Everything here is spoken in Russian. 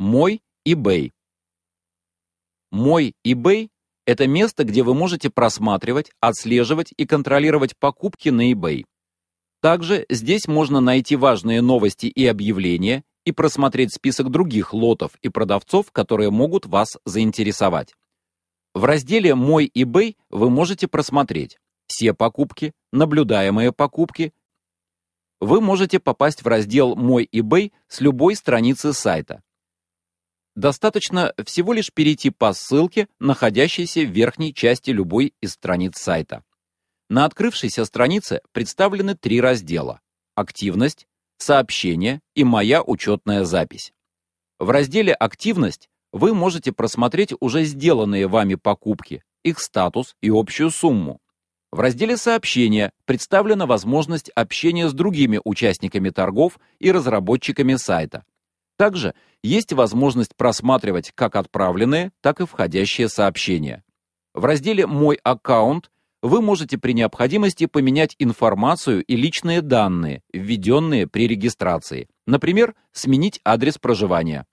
Мой eBay. Мой eBay – это место, где вы можете просматривать, отслеживать и контролировать покупки на eBay. Также здесь можно найти важные новости и объявления и просмотреть список других лотов и продавцов, которые могут вас заинтересовать. В разделе «Мой eBay» вы можете просмотреть все покупки, наблюдаемые покупки. Вы можете попасть в раздел «Мой eBay» с любой страницы сайта достаточно всего лишь перейти по ссылке, находящейся в верхней части любой из страниц сайта. На открывшейся странице представлены три раздела – «Активность», «Сообщение» и «Моя учетная запись». В разделе «Активность» вы можете просмотреть уже сделанные вами покупки, их статус и общую сумму. В разделе «Сообщения» представлена возможность общения с другими участниками торгов и разработчиками сайта. Также есть возможность просматривать как отправленные, так и входящие сообщения. В разделе «Мой аккаунт» вы можете при необходимости поменять информацию и личные данные, введенные при регистрации. Например, сменить адрес проживания.